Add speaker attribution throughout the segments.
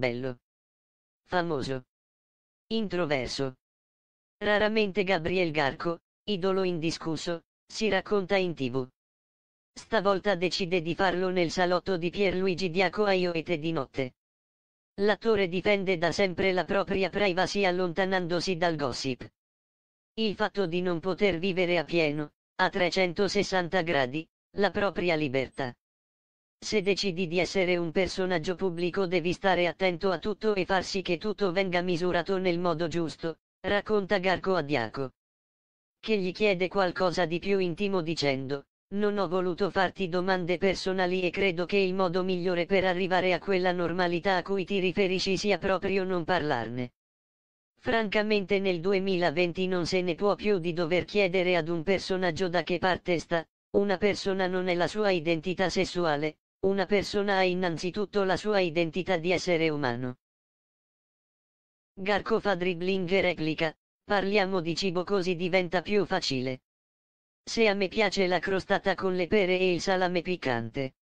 Speaker 1: bello. Famoso. Introverso. Raramente Gabriel Garco, idolo indiscusso, si racconta in tv. Stavolta decide di farlo nel salotto di Pierluigi Diaco a Ioete di notte. L'attore difende da sempre la propria privacy allontanandosi dal gossip. Il fatto di non poter vivere a pieno, a 360 gradi, la propria libertà. Se decidi di essere un personaggio pubblico devi stare attento a tutto e far sì che tutto venga misurato nel modo giusto, racconta Garco a Diaco. Che gli chiede qualcosa di più intimo dicendo, non ho voluto farti domande personali e credo che il modo migliore per arrivare a quella normalità a cui ti riferisci sia proprio non parlarne. Francamente nel 2020 non se ne può più di dover chiedere ad un personaggio da che parte sta, una persona non è la sua identità sessuale, una persona ha innanzitutto la sua identità di essere umano. Garco fa dribbling e replica, parliamo di cibo così diventa più facile. Se a me piace la crostata con le pere e il salame piccante.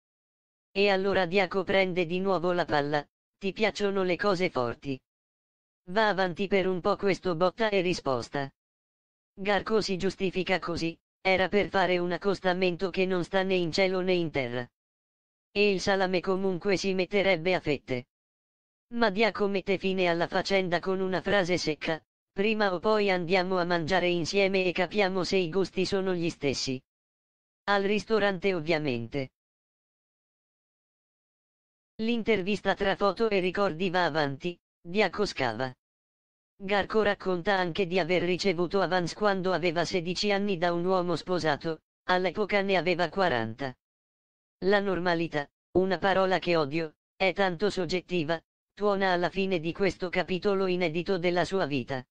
Speaker 1: E allora Diaco prende di nuovo la palla, ti piacciono le cose forti. Va avanti per un po' questo botta e risposta. Garco si giustifica così, era per fare un accostamento che non sta né in cielo né in terra e il salame comunque si metterebbe a fette. Ma Diaco mette fine alla faccenda con una frase secca, prima o poi andiamo a mangiare insieme e capiamo se i gusti sono gli stessi. Al ristorante ovviamente. L'intervista tra foto e ricordi va avanti, Diaco scava. Garco racconta anche di aver ricevuto avance quando aveva 16 anni da un uomo sposato, all'epoca ne aveva 40. La normalità, una parola che odio, è tanto soggettiva, tuona alla fine di questo capitolo inedito della sua vita.